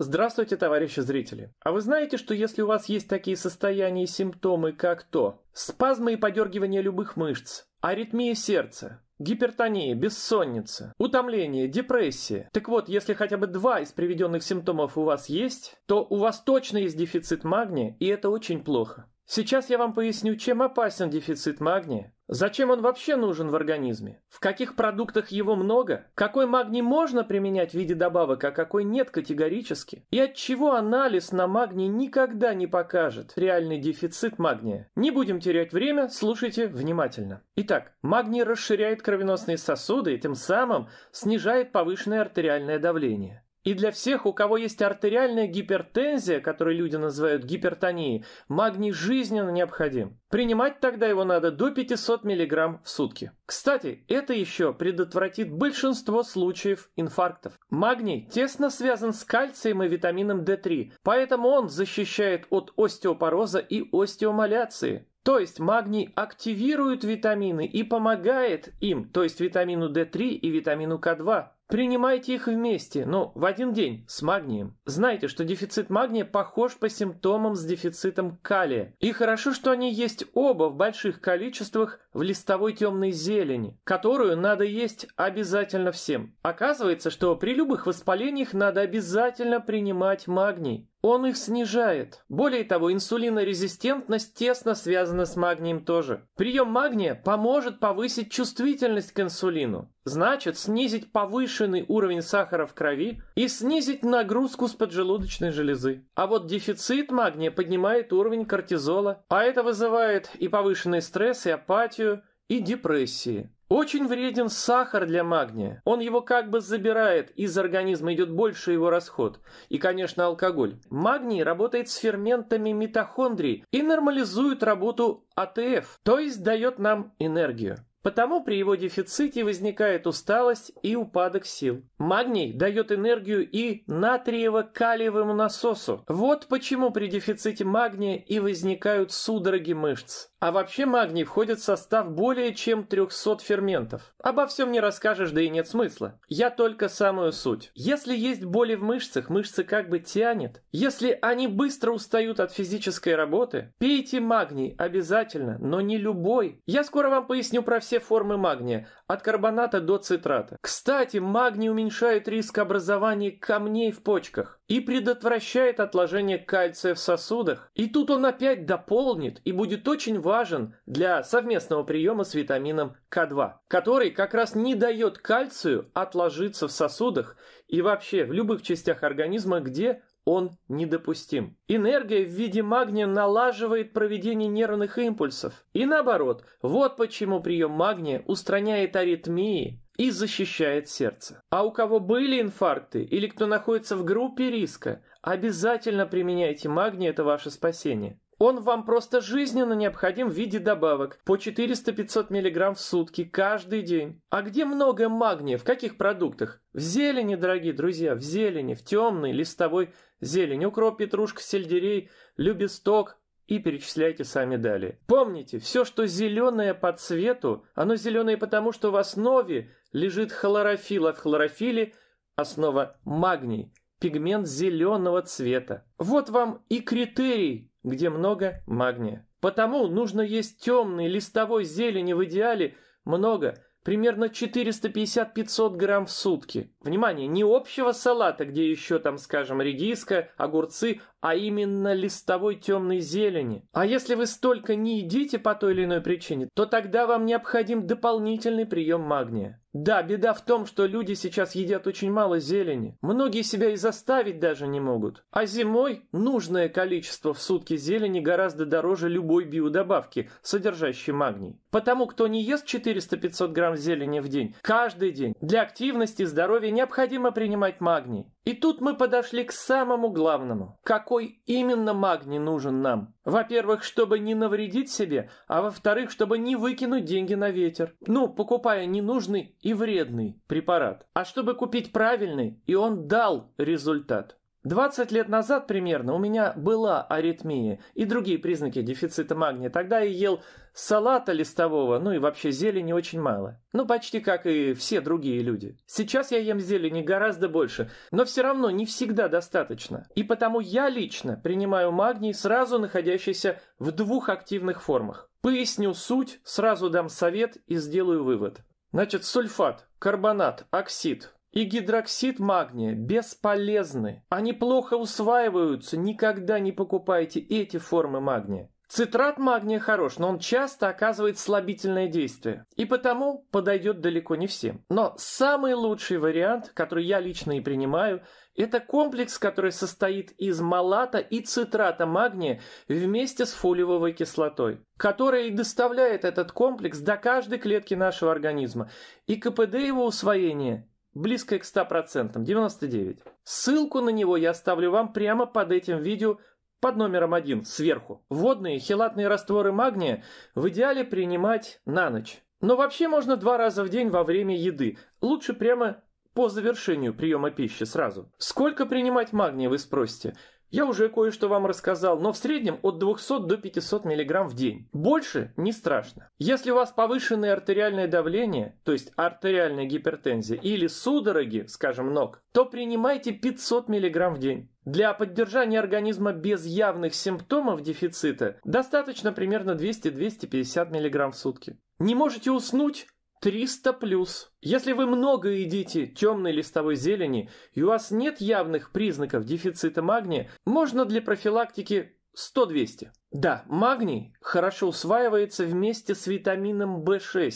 Здравствуйте, товарищи зрители! А вы знаете, что если у вас есть такие состояния и симптомы, как то спазмы и подергивание любых мышц, аритмия сердца, гипертония, бессонница, утомление, депрессия. Так вот, если хотя бы два из приведенных симптомов у вас есть, то у вас точно есть дефицит магния, и это очень плохо. Сейчас я вам поясню, чем опасен дефицит магния, Зачем он вообще нужен в организме? В каких продуктах его много? Какой магний можно применять в виде добавок, а какой нет категорически? И от чего анализ на магний никогда не покажет реальный дефицит магния? Не будем терять время, слушайте внимательно. Итак, магний расширяет кровеносные сосуды и тем самым снижает повышенное артериальное давление. И для всех, у кого есть артериальная гипертензия, которую люди называют гипертонией, магний жизненно необходим. Принимать тогда его надо до 500 мг в сутки. Кстати, это еще предотвратит большинство случаев инфарктов. Магний тесно связан с кальцием и витамином D3, поэтому он защищает от остеопороза и остеомаляции. То есть магний активирует витамины и помогает им, то есть витамину D3 и витамину К2. Принимайте их вместе, но в один день, с магнием. Знайте, что дефицит магния похож по симптомам с дефицитом калия. И хорошо, что они есть оба в больших количествах в листовой темной зелени, которую надо есть обязательно всем. Оказывается, что при любых воспалениях надо обязательно принимать магний. Он их снижает. Более того, инсулинорезистентность тесно связана с магнием тоже. Прием магния поможет повысить чувствительность к инсулину. Значит, снизить повышенный уровень сахара в крови и снизить нагрузку с поджелудочной железы. А вот дефицит магния поднимает уровень кортизола, а это вызывает и повышенный стресс, и апатию, и депрессии. Очень вреден сахар для магния. Он его как бы забирает, из организма идет больше его расход. И, конечно, алкоголь. Магний работает с ферментами митохондрий и нормализует работу АТФ, то есть дает нам энергию. Потому при его дефиците возникает усталость и упадок сил. Магний дает энергию и натриево-калиевому насосу. Вот почему при дефиците магния и возникают судороги мышц. А вообще магний входит в состав более чем 300 ферментов. Обо всем не расскажешь, да и нет смысла. Я только самую суть. Если есть боли в мышцах, мышцы как бы тянет. Если они быстро устают от физической работы, пейте магний обязательно, но не любой. Я скоро вам поясню про все все формы магния, от карбоната до цитрата. Кстати, магний уменьшает риск образования камней в почках и предотвращает отложение кальция в сосудах. И тут он опять дополнит и будет очень важен для совместного приема с витамином К2, который как раз не дает кальцию отложиться в сосудах и вообще в любых частях организма, где он недопустим. Энергия в виде магния налаживает проведение нервных импульсов. И наоборот, вот почему прием магния устраняет аритмии и защищает сердце. А у кого были инфаркты или кто находится в группе риска, обязательно применяйте магний, это ваше спасение. Он вам просто жизненно необходим в виде добавок по 400-500 мг в сутки каждый день. А где много магния? В каких продуктах? В зелени, дорогие друзья, в зелени, в темной листовой зелени. Укроп, петрушка, сельдерей, любесток, и перечисляйте сами далее. Помните, все, что зеленое по цвету, оно зеленое потому, что в основе лежит хлорофилл, а в хлорофилле основа магний пигмент зеленого цвета. Вот вам и критерий, где много магния. Потому нужно есть темной листовой зелени в идеале много, примерно 450-500 грамм в сутки. Внимание, не общего салата, где еще там, скажем, редиска, огурцы, а именно листовой темной зелени. А если вы столько не едите по той или иной причине, то тогда вам необходим дополнительный прием магния. Да, беда в том, что люди сейчас едят очень мало зелени. Многие себя и заставить даже не могут. А зимой нужное количество в сутки зелени гораздо дороже любой биодобавки, содержащей магний. Потому кто не ест 400-500 грамм зелени в день, каждый день, для активности и здоровья необходимо принимать магний. И тут мы подошли к самому главному. Какой именно магний нужен нам? Во-первых, чтобы не навредить себе, а во-вторых, чтобы не выкинуть деньги на ветер. Ну, покупая ненужный и вредный препарат. А чтобы купить правильный, и он дал результат. 20 лет назад примерно у меня была аритмия и другие признаки дефицита магния. Тогда я ел салата листового, ну и вообще зелени очень мало. Ну почти как и все другие люди. Сейчас я ем зелени гораздо больше, но все равно не всегда достаточно. И потому я лично принимаю магний, сразу находящийся в двух активных формах. Поясню суть, сразу дам совет и сделаю вывод. Значит, сульфат, карбонат, оксид, и гидроксид магния бесполезны. Они плохо усваиваются, никогда не покупайте эти формы магния. Цитрат магния хорош, но он часто оказывает слабительное действие, и потому подойдет далеко не всем. Но самый лучший вариант, который я лично и принимаю, это комплекс, который состоит из малата и цитрата магния вместе с фолиевой кислотой, которая и доставляет этот комплекс до каждой клетки нашего организма, и КПД его усвоения близкое к 100%, 99%. Ссылку на него я оставлю вам прямо под этим видео под номером 1 сверху. Водные хелатные растворы магния в идеале принимать на ночь. Но вообще можно два раза в день во время еды. Лучше прямо по завершению приема пищи сразу. Сколько принимать магния, вы спросите? Я уже кое-что вам рассказал, но в среднем от 200 до 500 мг в день. Больше не страшно. Если у вас повышенное артериальное давление, то есть артериальная гипертензия или судороги, скажем, ног, то принимайте 500 мг в день. Для поддержания организма без явных симптомов дефицита достаточно примерно 200-250 мг в сутки. Не можете уснуть? 300 плюс. Если вы много едите темной листовой зелени и у вас нет явных признаков дефицита магния, можно для профилактики 100-200. Да, магний хорошо усваивается вместе с витамином В6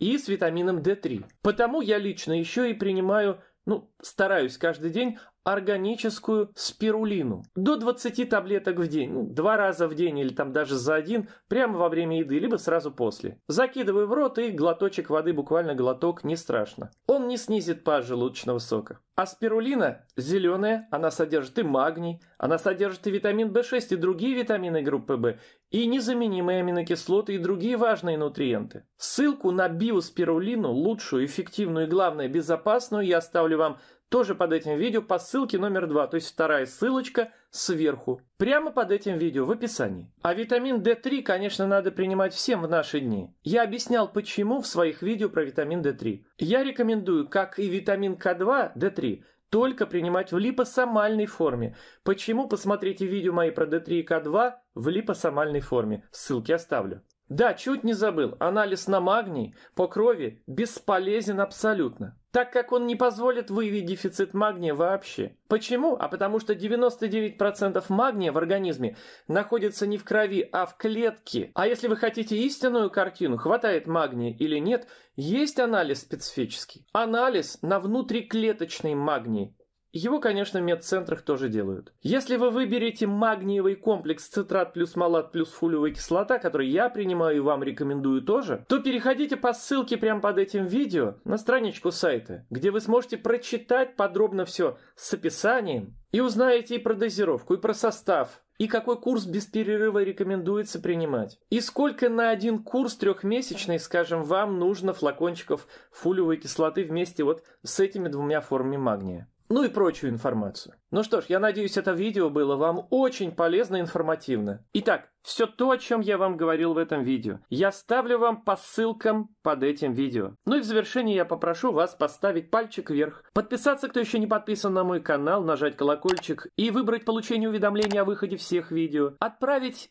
и с витамином D3. Потому я лично еще и принимаю, ну, стараюсь каждый день органическую спирулину. До 20 таблеток в день, ну, два раза в день или там даже за один, прямо во время еды, либо сразу после. Закидывай в рот и глоточек воды, буквально глоток, не страшно. Он не снизит пар желудочного сока. А спирулина зеленая, она содержит и магний, она содержит и витамин В6 и другие витамины группы В, и незаменимые аминокислоты и другие важные нутриенты. Ссылку на биоспирулину, лучшую, эффективную и, главное, безопасную, я оставлю вам тоже под этим видео по ссылке номер 2, то есть вторая ссылочка – сверху, прямо под этим видео в описании. А витамин D3, конечно, надо принимать всем в наши дни. Я объяснял, почему в своих видео про витамин D3. Я рекомендую, как и витамин К2, D3, только принимать в липосомальной форме. Почему? Посмотрите видео мои про D3 и К2 в липосомальной форме. Ссылки оставлю. Да, чуть не забыл, анализ на магний по крови бесполезен абсолютно, так как он не позволит выявить дефицит магния вообще. Почему? А потому что 99% магния в организме находится не в крови, а в клетке. А если вы хотите истинную картину, хватает магния или нет, есть анализ специфический. Анализ на внутриклеточный магний. Его, конечно, в медцентрах тоже делают. Если вы выберете магниевый комплекс цитрат плюс малат плюс фулевая кислота, который я принимаю и вам рекомендую тоже, то переходите по ссылке прямо под этим видео на страничку сайта, где вы сможете прочитать подробно все с описанием и узнаете и про дозировку, и про состав, и какой курс без перерыва рекомендуется принимать, и сколько на один курс трехмесячный, скажем, вам нужно флакончиков фулевой кислоты вместе вот с этими двумя формами магния ну и прочую информацию. Ну что ж, я надеюсь, это видео было вам очень полезно и информативно. Итак, все то, о чем я вам говорил в этом видео, я ставлю вам по ссылкам под этим видео. Ну и в завершении я попрошу вас поставить пальчик вверх, подписаться, кто еще не подписан на мой канал, нажать колокольчик и выбрать получение уведомления о выходе всех видео, отправить